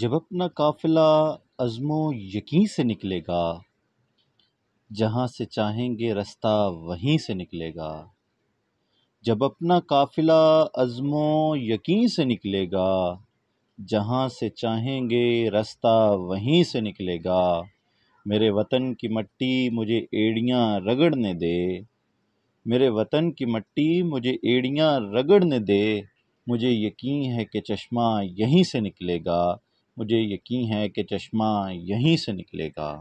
जब अपना काफ़िला अजमो यकीन से निकलेगा जहाँ से चाहेंगे रास्ता वहीं से निकलेगा जब अपना काफ़िला अजमो यकीन से निकलेगा जहाँ से चाहेंगे रास्ता वहीं से निकलेगा मेरे वतन की मट्टी मुझे एड़ियाँ रगड़ने दे मेरे वतन की मट्टी मुझे एड़ियाँ रगड़ने दे मुझे यकीन है कि चश्मा यहीं से निकलेगा मुझे यकीन है कि चश्मा यहीं से निकलेगा